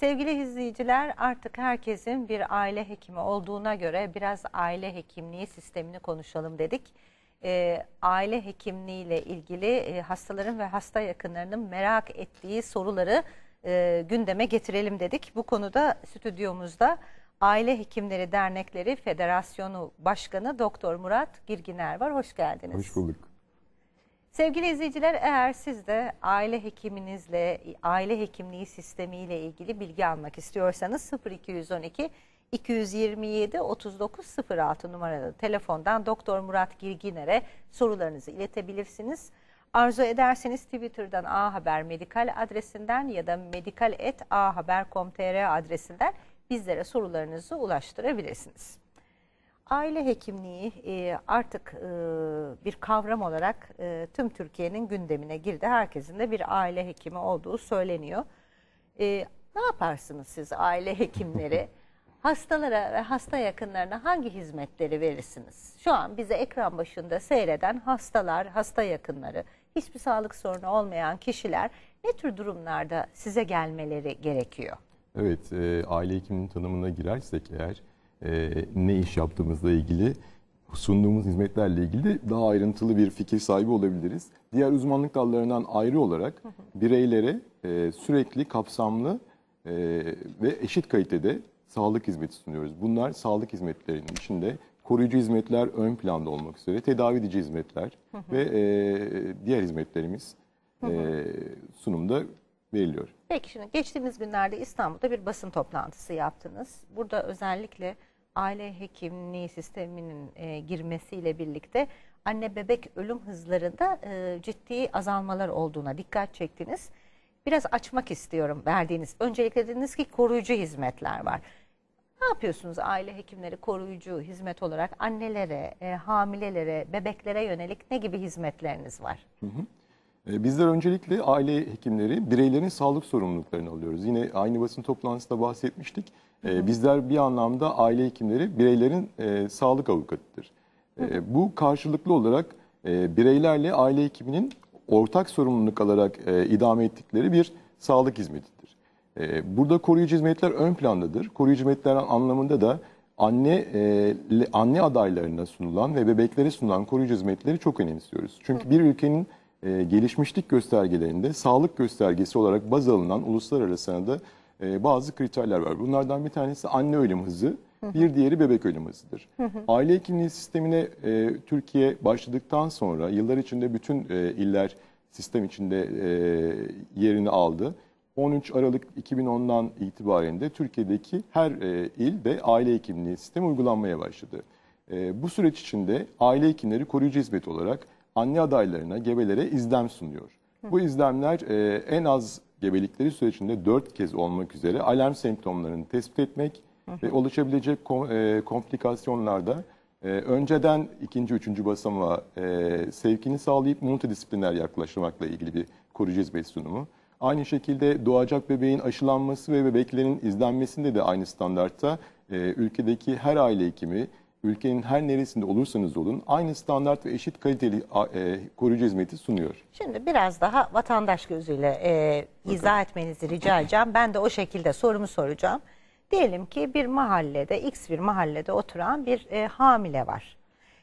Sevgili izleyiciler artık herkesin bir aile hekimi olduğuna göre biraz aile hekimliği sistemini konuşalım dedik. E, aile hekimliği ile ilgili e, hastaların ve hasta yakınlarının merak ettiği soruları e, gündeme getirelim dedik. Bu konuda stüdyomuzda Aile Hekimleri Dernekleri Federasyonu Başkanı Doktor Murat Girginer var. Hoş geldiniz. Hoş bulduk. Sevgili izleyiciler eğer siz de aile hekiminizle, aile hekimliği sistemiyle ilgili bilgi almak istiyorsanız 0212 227 3906 numaralı telefondan Doktor Murat Girginer'e sorularınızı iletebilirsiniz. Arzu ederseniz Twitter'dan A Haber Medikal adresinden ya da medikal.ahaber.com.tr adresinden bizlere sorularınızı ulaştırabilirsiniz. Aile hekimliği e, artık e, bir kavram olarak e, tüm Türkiye'nin gündemine girdi. Herkesin de bir aile hekimi olduğu söyleniyor. Ne yaparsınız siz aile hekimleri? Hastalara ve hasta yakınlarına hangi hizmetleri verirsiniz? Şu an bize ekran başında seyreden hastalar, hasta yakınları, hiçbir sağlık sorunu olmayan kişiler ne tür durumlarda size gelmeleri gerekiyor? Evet, e, aile hekiminin tanımına girersek eğer e, ne iş yaptığımızla ilgili sunduğumuz hizmetlerle ilgili daha ayrıntılı bir fikir sahibi olabiliriz. Diğer uzmanlık dallarından ayrı olarak bireylere e, sürekli kapsamlı e, ve eşit kalitede sağlık hizmeti sunuyoruz. Bunlar sağlık hizmetlerinin içinde koruyucu hizmetler ön planda olmak üzere tedavi edici hizmetler ve e, diğer hizmetlerimiz e, sunumda veriliyor. Peki şimdi geçtiğimiz günlerde İstanbul'da bir basın toplantısı yaptınız. Burada özellikle aile hekimliği sisteminin e, girmesiyle birlikte anne bebek ölüm hızlarında e, ciddi azalmalar olduğuna dikkat çektiniz. Biraz açmak istiyorum verdiğiniz. Öncelikle dediniz ki koruyucu hizmetler var. Ne yapıyorsunuz aile hekimleri koruyucu hizmet olarak annelere, e, hamilelere, bebeklere yönelik ne gibi hizmetleriniz var? Hı hı. Ee, bizler öncelikle aile hekimleri bireylerin sağlık sorumluluklarını alıyoruz. Yine aynı basın toplantısında bahsetmiştik. Ee, bizler bir anlamda aile hekimleri bireylerin e, sağlık avukatıdır. Ee, bu karşılıklı olarak e, bireylerle aile hekiminin ortak sorumluluk alarak e, idame ettikleri bir sağlık hizmetidir. Burada koruyucu hizmetler ön plandadır. Koruyucu hizmetler anlamında da anne anne adaylarına sunulan ve bebeklere sunulan koruyucu hizmetleri çok önemsiyoruz. Çünkü bir ülkenin e, gelişmişlik göstergelerinde sağlık göstergesi olarak baz alınan uluslararası arasında e, bazı kriterler var. Bunlardan bir tanesi anne ölüm hızı, bir diğeri bebek ölüm hızıdır. Aile hekimliği sistemine e, Türkiye başladıktan sonra yıllar içinde bütün e, iller sistem içinde e, yerini aldı. 13 Aralık 2010'dan itibaren de Türkiye'deki her e, ilde aile hekimliği sistemi uygulanmaya başladı. E, bu süreç içinde aile hekimleri koruyucu hizmet olarak anne adaylarına, gebelere izlem sunuyor. Bu izlemler e, en az gebelikleri sürecinde 4 kez olmak üzere alarm semptomlarını tespit etmek ve oluşabilecek kom, e, komplikasyonlarda e, önceden ikinci, üçüncü basama e, sevkini sağlayıp multidisipliner yaklaşmakla ilgili bir koruyucu hizmet sunumu. Aynı şekilde doğacak bebeğin aşılanması ve bebeklerin izlenmesinde de aynı standartta e, ülkedeki her aile hekimi ülkenin her neresinde olursanız olun aynı standart ve eşit kaliteli e, koruyucu hizmeti sunuyor. Şimdi biraz daha vatandaş gözüyle e, izah etmenizi rica edeceğim. Ben de o şekilde sorumu soracağım. Diyelim ki bir mahallede, X bir mahallede oturan bir e, hamile var.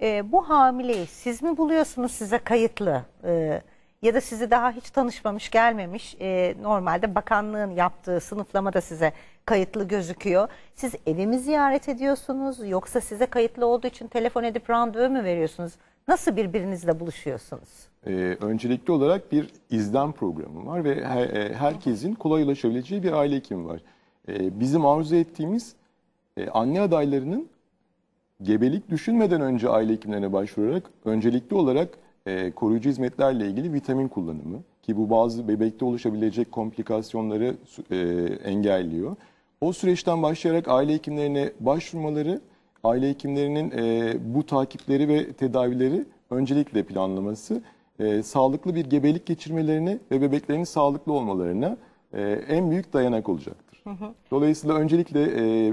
E, bu hamileyi siz mi buluyorsunuz size kayıtlı e, ya da sizi daha hiç tanışmamış gelmemiş e, normalde bakanlığın yaptığı sınıflamada size kayıtlı gözüküyor. Siz evimi ziyaret ediyorsunuz yoksa size kayıtlı olduğu için telefon edip randevu mu veriyorsunuz? Nasıl birbirinizle buluşuyorsunuz? Ee, öncelikli olarak bir izlem programı var ve her, e, herkesin kolay ulaşabileceği bir aile hekimi var. Ee, bizim arzu ettiğimiz e, anne adaylarının gebelik düşünmeden önce aile hekimlerine başvurarak öncelikli olarak e, koruyucu hizmetlerle ilgili vitamin kullanımı ki bu bazı bebekte oluşabilecek komplikasyonları e, engelliyor. O süreçten başlayarak aile hekimlerine başvurmaları, aile hekimlerinin e, bu takipleri ve tedavileri öncelikle planlaması, e, sağlıklı bir gebelik geçirmelerini ve bebeklerin sağlıklı olmalarına e, en büyük dayanak olacaktır. Dolayısıyla öncelikle e,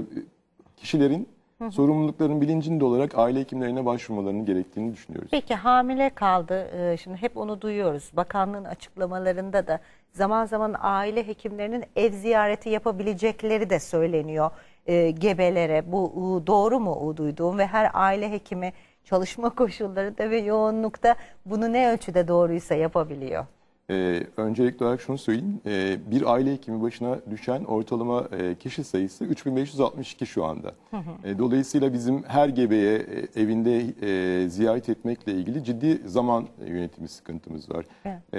kişilerin sorumlulukların bilincinde olarak aile hekimlerine başvurmalarını gerektiğini düşünüyoruz. Peki hamile kaldı. E, şimdi hep onu duyuyoruz. Bakanlığın açıklamalarında da zaman zaman aile hekimlerinin ev ziyareti yapabilecekleri de söyleniyor e, gebelere. Bu doğru mu o duyduğum ve her aile hekimi çalışma koşullarında ve yoğunlukta bunu ne ölçüde doğruysa yapabiliyor. Ee, öncelikli olarak şunu söyleyeyim. Ee, bir aile hekimi başına düşen ortalama e, kişi sayısı 3562 şu anda. E, dolayısıyla bizim her gebeye e, evinde e, ziyaret etmekle ilgili ciddi zaman yönetimi sıkıntımız var. Evet. E,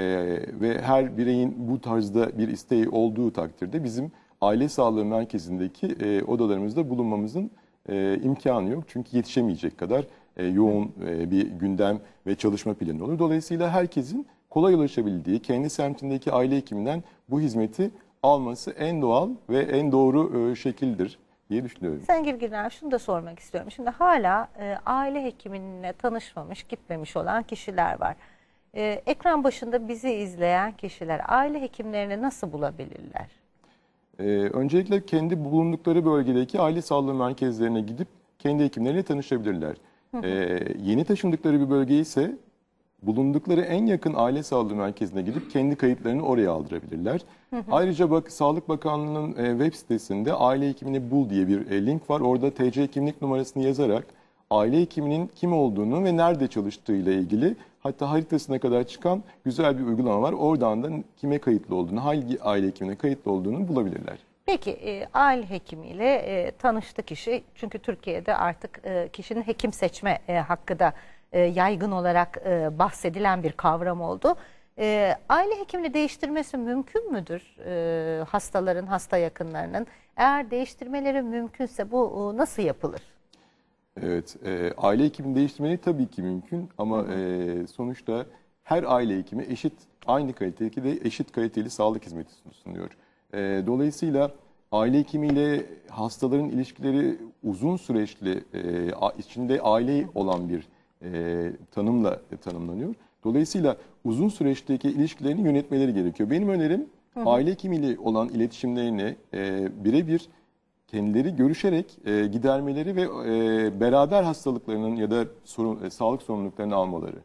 ve her bireyin bu tarzda bir isteği olduğu takdirde bizim aile sağlığı merkezindeki e, odalarımızda bulunmamızın e, imkanı yok. Çünkü yetişemeyecek kadar e, yoğun e, bir gündem ve çalışma planı olur. Dolayısıyla herkesin kolay ulaşabildiği, kendi semtindeki aile hekiminden bu hizmeti alması en doğal ve en doğru e, şekildir diye düşünüyorum. Sengil Güner şunu da sormak istiyorum. Şimdi hala e, aile hekimine tanışmamış, gitmemiş olan kişiler var. E, ekran başında bizi izleyen kişiler aile hekimlerini nasıl bulabilirler? E, öncelikle kendi bulundukları bölgedeki aile sağlığı merkezlerine gidip kendi hekimleriyle tanışabilirler. E, yeni taşındıkları bir bölge ise bulundukları en yakın aile sağlığı merkezine gidip kendi kayıtlarını oraya aldırabilirler. Ayrıca bak Sağlık Bakanlığı'nın e, web sitesinde aile hekimini bul diye bir e, link var. Orada TC kimlik numarasını yazarak aile hekiminin kim olduğunu ve nerede çalıştığı ile ilgili hatta haritasına kadar çıkan güzel bir uygulama var. Oradan da kime kayıtlı olduğunu, hangi aile hekimine kayıtlı olduğunu bulabilirler. Peki e, aile hekimiyle e, tanıştı kişi çünkü Türkiye'de artık e, kişinin hekim seçme e, hakkı da e, yaygın olarak e, bahsedilen bir kavram oldu. E, aile hekimini değiştirmesi mümkün müdür e, hastaların, hasta yakınlarının? Eğer değiştirmeleri mümkünse bu e, nasıl yapılır? Evet, e, aile hekimini değiştirmeleri tabii ki mümkün ama hı hı. E, sonuçta her aile hekimi eşit, aynı kaliteli de eşit kaliteli sağlık hizmeti sunuyor. E, dolayısıyla aile hekimiyle hastaların ilişkileri uzun süreçli, e, içinde aile olan bir e, tanımla e, tanımlanıyor. Dolayısıyla uzun süreçteki ilişkilerini yönetmeleri gerekiyor. Benim önerim hı hı. aile hekimiyle olan iletişimlerini e, birebir kendileri görüşerek e, gidermeleri ve e, beraber hastalıklarının ya da sorun, e, sağlık sorumluluklarını almaları.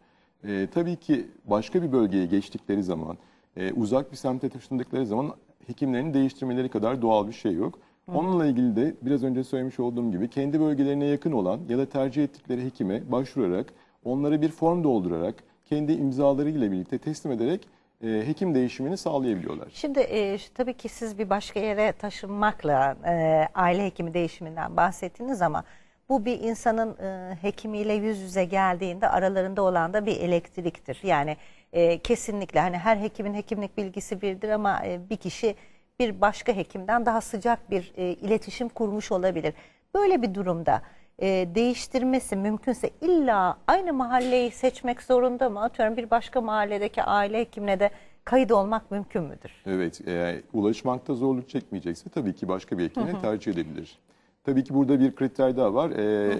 E, tabii ki başka bir bölgeye geçtikleri zaman, e, uzak bir semte taşındıkları zaman hekimlerini değiştirmeleri kadar doğal bir şey yok. Onunla ilgili de biraz önce söylemiş olduğum gibi kendi bölgelerine yakın olan ya da tercih ettikleri hekime başvurarak onlara bir form doldurarak kendi imzalarıyla birlikte teslim ederek e, hekim değişimini sağlayabiliyorlar. Şimdi e, tabii ki siz bir başka yere taşınmakla e, aile hekimi değişiminden bahsettiniz ama bu bir insanın e, hekimiyle yüz yüze geldiğinde aralarında olan da bir elektriktir. Yani e, kesinlikle hani her hekimin hekimlik bilgisi birdir ama e, bir kişi bir başka hekimden daha sıcak bir e, iletişim kurmuş olabilir. Böyle bir durumda e, değiştirmesi mümkünse illa aynı mahalleyi seçmek zorunda mı? Atıyorum bir başka mahalledeki aile hekimine de kayıt olmak mümkün müdür? Evet, e, ulaşmakta zorluk çekmeyecekse tabii ki başka bir hekimle tercih edebilir. Tabii ki burada bir kriter daha var. E,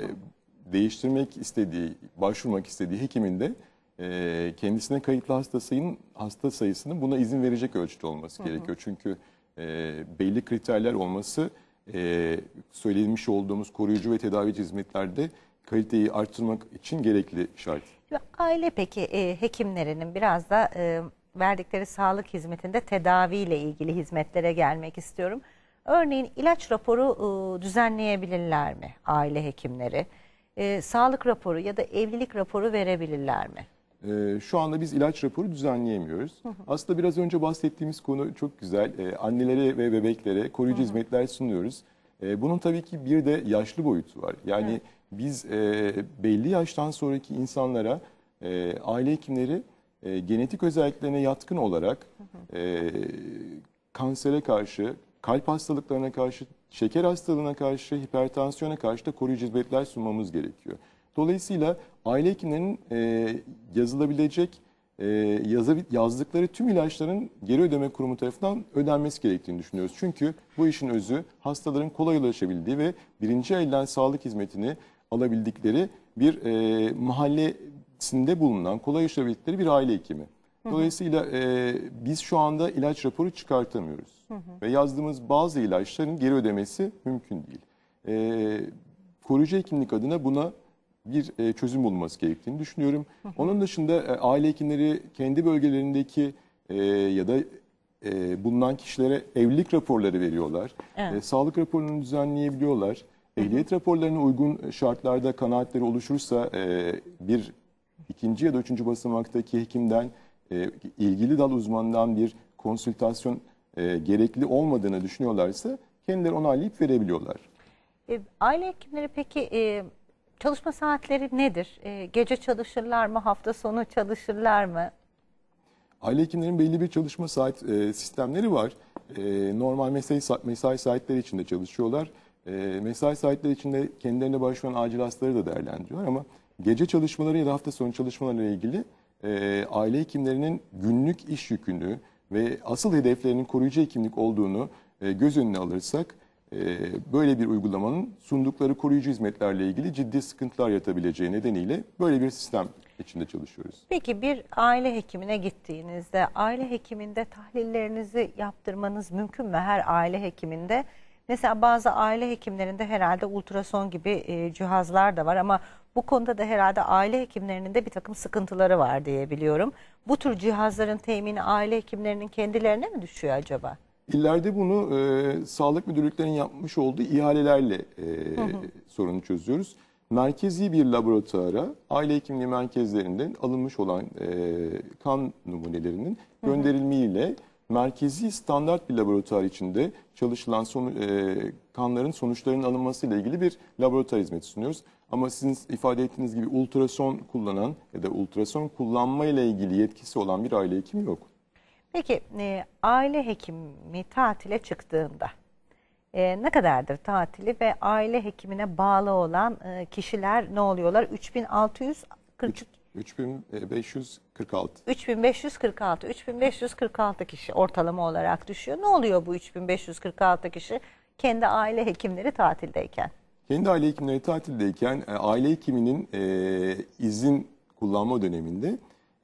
değiştirmek istediği, başvurmak istediği hekimin de e, kendisine kayıtlı hasta sayının hasta sayısının buna izin verecek ölçüde olması gerekiyor. Çünkü e, belli kriterler olması e, söylemiş olduğumuz koruyucu ve tedavi hizmetlerde kaliteyi arttırmak için gerekli şart. Aile peki e, hekimlerinin biraz da e, verdikleri sağlık hizmetinde tedaviyle ilgili hizmetlere gelmek istiyorum. Örneğin ilaç raporu e, düzenleyebilirler mi aile hekimleri? E, sağlık raporu ya da evlilik raporu verebilirler mi? E, şu anda biz ilaç raporu düzenleyemiyoruz. Hı hı. Aslında biraz önce bahsettiğimiz konu çok güzel. E, annelere ve bebeklere koruyucu hı hı. hizmetler sunuyoruz. E, bunun tabii ki bir de yaşlı boyutu var. Yani evet. biz e, belli yaştan sonraki insanlara e, aile hekimleri e, genetik özelliklerine yatkın olarak hı hı. E, kansere karşı, kalp hastalıklarına karşı, şeker hastalığına karşı, hipertansiyona karşı da koruyucu hizmetler sunmamız gerekiyor. Dolayısıyla aile hekimlerinin e, yazılabilecek e, yazı, yazdıkları tüm ilaçların geri ödeme kurumu tarafından ödenmesi gerektiğini düşünüyoruz. Çünkü bu işin özü hastaların kolay ulaşabildiği ve birinci elden sağlık hizmetini alabildikleri bir e, mahallesinde bulunan, kolay ulaşabildikleri bir aile hekimi. Dolayısıyla e, biz şu anda ilaç raporu çıkartamıyoruz. Hı hı. Ve yazdığımız bazı ilaçların geri ödemesi mümkün değil. E, koruyucu hekimlik adına buna bir e, çözüm bulması gerektiğini düşünüyorum. Onun dışında e, aile hekimleri kendi bölgelerindeki e, ya da bulunan kişilere evlilik raporları veriyorlar. Evet. Sağlık raporunu düzenleyebiliyorlar. Ehliyet raporlarına uygun şartlarda kanaatleri oluşursa bir ikinci ya da üçüncü basamaktaki hekimden ilgili dal uzmanından bir konsültasyon gerekli olmadığını düşünüyorlarsa kendileri onaylayıp verebiliyorlar. aile hekimleri peki Çalışma saatleri nedir? E, gece çalışırlar mı, hafta sonu çalışırlar mı? Aile hekimlerin belli bir çalışma saat e, sistemleri var. E, normal mesai, mesai saatleri içinde çalışıyorlar. E, mesai saatleri içinde kendilerine başvuran acil hastaları da değerlendiriyorlar ama gece çalışmaları ya da hafta sonu çalışmalarıyla ilgili e, aile hekimlerinin günlük iş yükünü ve asıl hedeflerinin koruyucu hekimlik olduğunu e, göz önüne alırsak ee, böyle bir uygulamanın sundukları koruyucu hizmetlerle ilgili ciddi sıkıntılar yatabileceği nedeniyle böyle bir sistem içinde çalışıyoruz. Peki bir aile hekimine gittiğinizde aile hekiminde tahlillerinizi yaptırmanız mümkün mü her aile hekiminde? Mesela bazı aile hekimlerinde herhalde ultrason gibi e, cihazlar da var ama bu konuda da herhalde aile hekimlerinin de bir takım sıkıntıları var diye biliyorum. Bu tür cihazların temini aile hekimlerinin kendilerine mi düşüyor acaba? İllerde bunu e, sağlık müdürlüklerinin yapmış olduğu ihalelerle e, hı hı. sorunu çözüyoruz. Merkezi bir laboratuvara aile hekimliği merkezlerinden alınmış olan e, kan numunelerinin gönderilmeyle merkezi standart bir laboratuvar içinde çalışılan sonu, e, kanların sonuçlarının alınması ile ilgili bir laboratuvar hizmeti sunuyoruz. Ama sizin ifade ettiğiniz gibi ultrason kullanan ya da ultrason kullanma ile ilgili yetkisi olan bir aile hekimi yok. Peki e, aile hekimi tatile çıktığında e, ne kadardır tatili ve aile hekimine bağlı olan e, kişiler ne oluyorlar? 3642 3546. 3546. 3546 kişi ortalama olarak düşüyor. Ne oluyor bu 3546 kişi kendi aile hekimleri tatildeyken? Kendi aile hekimleri tatildeyken e, aile hekiminin e, izin kullanma döneminde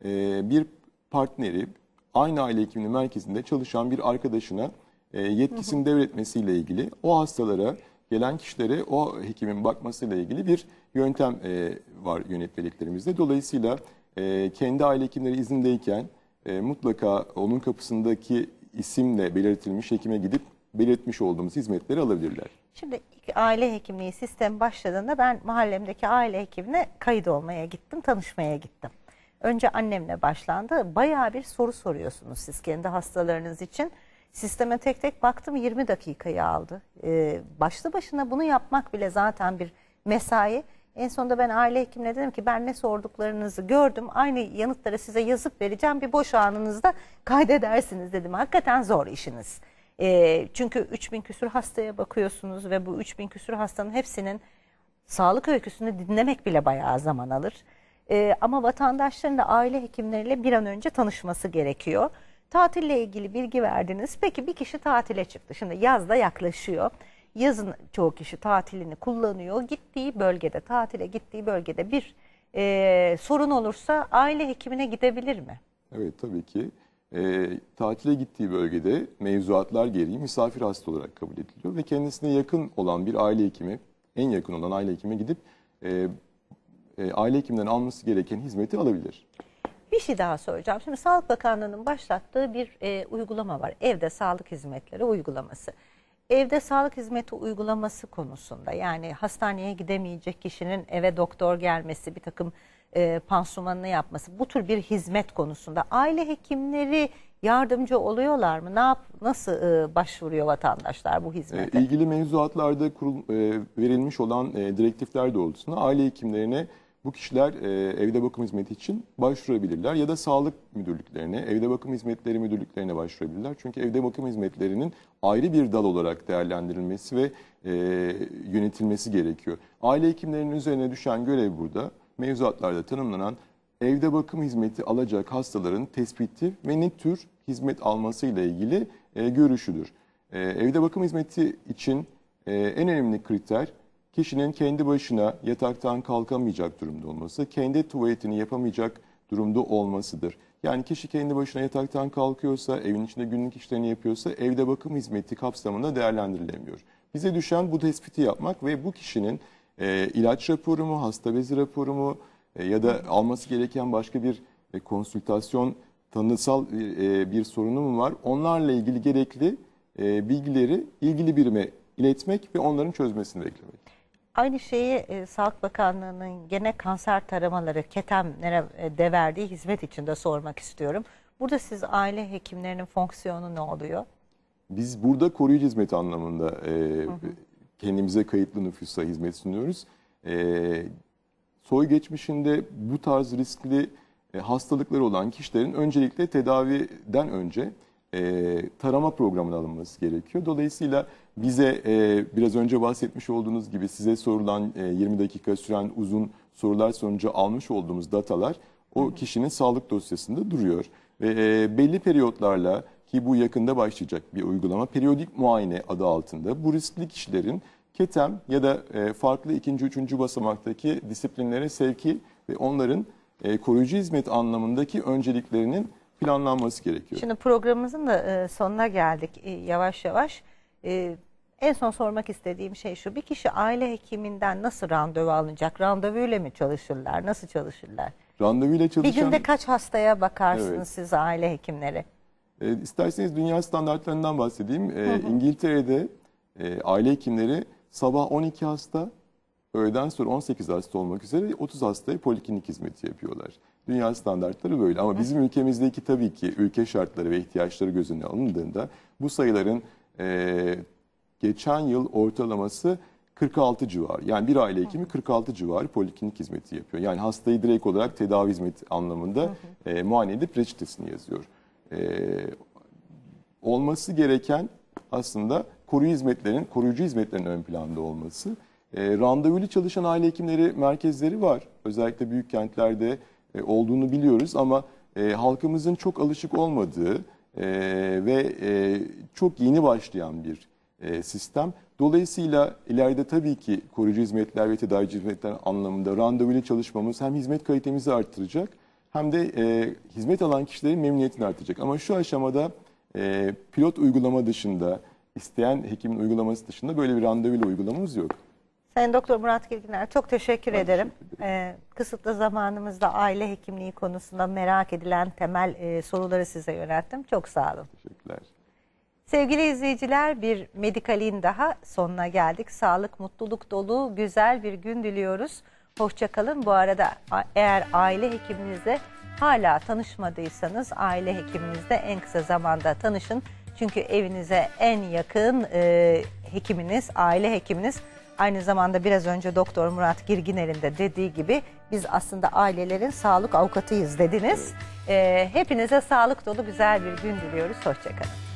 e, bir partneri, aynı aile hekimliği merkezinde çalışan bir arkadaşına e, yetkisini devretmesiyle ilgili o hastalara gelen kişilere o hekimin bakmasıyla ilgili bir yöntem e, var yönetmeliklerimizde. Dolayısıyla e, kendi aile hekimleri izindeyken e, mutlaka onun kapısındaki isimle belirtilmiş hekime gidip belirtmiş olduğumuz hizmetleri alabilirler. Şimdi ilk aile hekimliği sistem başladığında ben mahallemdeki aile hekimine kayıt olmaya gittim, tanışmaya gittim. Önce annemle başlandı. Bayağı bir soru soruyorsunuz siz kendi hastalarınız için. Sisteme tek tek baktım 20 dakikayı aldı. Ee, başlı başına bunu yapmak bile zaten bir mesai. En sonunda ben aile hekimine dedim ki ben ne sorduklarınızı gördüm. Aynı yanıtları size yazıp vereceğim. Bir boş anınızda kaydedersiniz dedim. Hakikaten zor işiniz. E, çünkü 3000 küsür hastaya bakıyorsunuz ve bu 3000 küsür hastanın hepsinin sağlık öyküsünü dinlemek bile bayağı zaman alır. E, ama vatandaşların da aile hekimleriyle bir an önce tanışması gerekiyor. Tatille ilgili bilgi verdiniz. Peki bir kişi tatile çıktı. Şimdi yaz da yaklaşıyor. Yazın çoğu kişi tatilini kullanıyor. Gittiği bölgede, tatile gittiği bölgede bir e, sorun olursa aile hekimine gidebilir mi? Evet tabii ki. E, tatile gittiği bölgede mevzuatlar gereği misafir hasta olarak kabul ediliyor ve kendisine yakın olan bir aile hekimi, en yakın olan aile hekime gidip e, e, aile hekiminden alması gereken hizmeti alabilir. Bir şey daha soracağım. Şimdi Sağlık Bakanlığı'nın başlattığı bir e, uygulama var. Evde sağlık hizmetleri uygulaması. Evde sağlık hizmeti uygulaması konusunda yani hastaneye gidemeyecek kişinin eve doktor gelmesi, bir takım e, pansumanını yapması bu tür bir hizmet konusunda aile hekimleri yardımcı oluyorlar mı? Ne yap, nasıl e, başvuruyor vatandaşlar bu e, hizmete? E, ilgili mevzuatlarda kurul, e, verilmiş olan e, direktifler doğrultusunda aile hekimlerine bu kişiler e, evde bakım hizmeti için başvurabilirler ya da sağlık müdürlüklerine, evde bakım hizmetleri müdürlüklerine başvurabilirler. Çünkü evde bakım hizmetlerinin ayrı bir dal olarak değerlendirilmesi ve e, yönetilmesi gerekiyor. Aile hekimlerinin üzerine düşen görev burada mevzuatlarda tanımlanan evde bakım hizmeti alacak hastaların tespiti ve ne tür hizmet almasıyla ilgili e, görüşüdür. E, evde bakım hizmeti için e, en önemli kriter kişinin kendi başına yataktan kalkamayacak durumda olması, kendi tuvaletini yapamayacak durumda olmasıdır. Yani kişi kendi başına yataktan kalkıyorsa, evin içinde günlük işlerini yapıyorsa evde bakım hizmeti kapsamında değerlendirilemiyor. Bize düşen bu tespiti yapmak ve bu kişinin e, ilaç raporu mu, hasta bezi raporu mu e, ya da alması gereken başka bir e, konsültasyon tanısal e, e bir sorunu mu var? Onlarla ilgili gerekli e, bilgileri ilgili birime iletmek ve onların çözmesini beklemek. Aynı şeyi e, Sağlık Bakanlığı'nın gene kanser taramaları ketemlere e, de verdiği hizmet için de sormak istiyorum. Burada siz aile hekimlerinin fonksiyonu ne oluyor? Biz burada koruyucu hizmeti anlamında e, hı hı. kendimize kayıtlı nüfusa hizmet sunuyoruz. E, soy geçmişinde bu tarz riskli e, hastalıkları olan kişilerin öncelikle tedaviden önce e, tarama programına alınması gerekiyor. Dolayısıyla bize e, biraz önce bahsetmiş olduğunuz gibi size sorulan e, 20 dakika süren uzun sorular sonucu almış olduğumuz datalar o kişinin sağlık dosyasında duruyor. Ve e, belli periyotlarla ki bu yakında başlayacak bir uygulama periyodik muayene adı altında bu riskli kişilerin ketem ya da e, farklı ikinci üçüncü basamaktaki disiplinlere sevki ve onların e, koruyucu hizmet anlamındaki önceliklerinin planlanması gerekiyor. Şimdi programımızın da e, sonuna geldik e, yavaş yavaş. E, en son sormak istediğim şey şu. Bir kişi aile hekiminden nasıl randevu alınacak? Randevuyla mı çalışırlar? Nasıl çalışırlar? Randevuyla çalışan... Bir günde kaç hastaya bakarsınız evet. siz aile hekimleri? E, isterseniz dünya standartlarından bahsedeyim. E, hı hı. İngiltere'de e, aile hekimleri sabah 12 hasta, öğleden sonra 18 hasta olmak üzere 30 hastaya poliklinik hizmeti yapıyorlar. Dünya standartları böyle ama bizim ülkemizdeki tabii ki ülke şartları ve ihtiyaçları göz önüne alındığında bu sayıların e, geçen yıl ortalaması 46 civar. Yani bir aile hekimi 46 civarı poliklinik hizmeti yapıyor. Yani hastayı direkt olarak tedavi hizmeti anlamında e, muayene edip reçetesini yazıyor. E, olması gereken aslında koruyucu hizmetlerin, koruyucu hizmetlerin ön planda olması. E, randevulu çalışan aile hekimleri merkezleri var. Özellikle büyük kentlerde e, olduğunu biliyoruz ama e, halkımızın çok alışık olmadığı e, ve e, çok yeni başlayan bir e, sistem. Dolayısıyla ileride tabii ki koruyucu hizmetler ve tedavici hizmetler anlamında randevulu çalışmamız hem hizmet kalitemizi artıracak hem de e, hizmet alan kişilerin memnuniyetini artıracak. Ama şu aşamada e, pilot uygulama dışında, isteyen hekimin uygulaması dışında böyle bir randevulu uygulamamız yok. Sayın Doktor Murat Girginer çok teşekkür ben ederim. ederim. Ee, kısıtlı zamanımızda aile hekimliği konusunda merak edilen temel e, soruları size yönelttim. Çok sağ olun. Teşekkürler. Sevgili izleyiciler bir medikalin daha sonuna geldik. Sağlık, mutluluk dolu güzel bir gün diliyoruz. Hoşçakalın. Bu arada eğer aile hekiminizle hala tanışmadıysanız aile hekiminizle en kısa zamanda tanışın. Çünkü evinize en yakın e, hekiminiz, aile hekiminiz Aynı zamanda biraz önce Doktor Murat Girginer'in de dediği gibi biz aslında ailelerin sağlık avukatıyız dediniz. Ee, hepinize sağlık dolu güzel bir gün diliyoruz. Hoşçakalın.